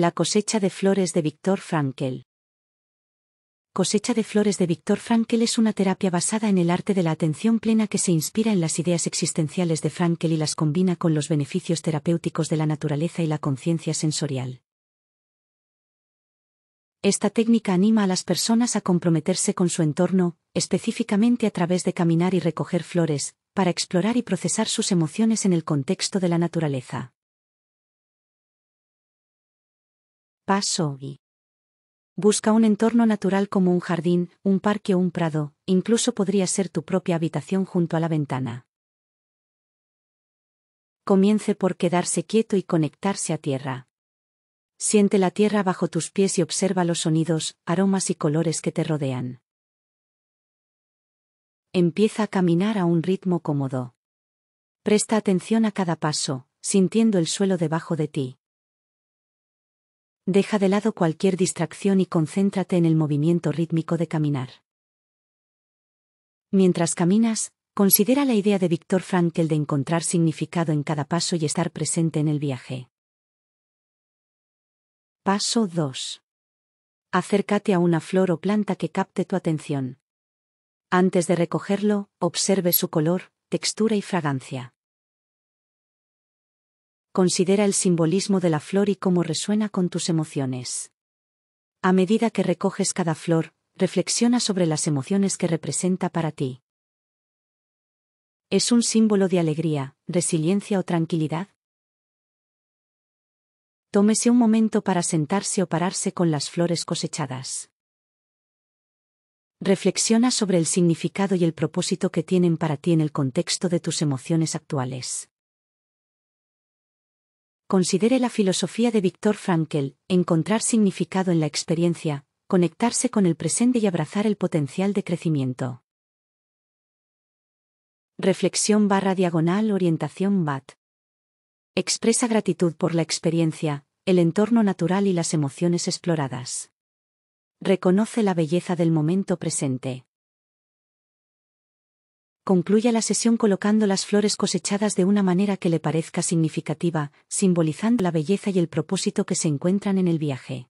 La cosecha de flores de Víctor Frankel. Cosecha de flores de Víctor Frankel es una terapia basada en el arte de la atención plena que se inspira en las ideas existenciales de Frankel y las combina con los beneficios terapéuticos de la naturaleza y la conciencia sensorial. Esta técnica anima a las personas a comprometerse con su entorno, específicamente a través de caminar y recoger flores, para explorar y procesar sus emociones en el contexto de la naturaleza. paso y busca un entorno natural como un jardín, un parque o un prado, incluso podría ser tu propia habitación junto a la ventana. Comience por quedarse quieto y conectarse a tierra. Siente la tierra bajo tus pies y observa los sonidos, aromas y colores que te rodean. Empieza a caminar a un ritmo cómodo. Presta atención a cada paso, sintiendo el suelo debajo de ti. Deja de lado cualquier distracción y concéntrate en el movimiento rítmico de caminar. Mientras caminas, considera la idea de Viktor Frankl de encontrar significado en cada paso y estar presente en el viaje. Paso 2. Acércate a una flor o planta que capte tu atención. Antes de recogerlo, observe su color, textura y fragancia. Considera el simbolismo de la flor y cómo resuena con tus emociones. A medida que recoges cada flor, reflexiona sobre las emociones que representa para ti. ¿Es un símbolo de alegría, resiliencia o tranquilidad? Tómese un momento para sentarse o pararse con las flores cosechadas. Reflexiona sobre el significado y el propósito que tienen para ti en el contexto de tus emociones actuales. Considere la filosofía de Viktor Frankl, encontrar significado en la experiencia, conectarse con el presente y abrazar el potencial de crecimiento. Reflexión barra diagonal orientación BAT. Expresa gratitud por la experiencia, el entorno natural y las emociones exploradas. Reconoce la belleza del momento presente concluya la sesión colocando las flores cosechadas de una manera que le parezca significativa, simbolizando la belleza y el propósito que se encuentran en el viaje.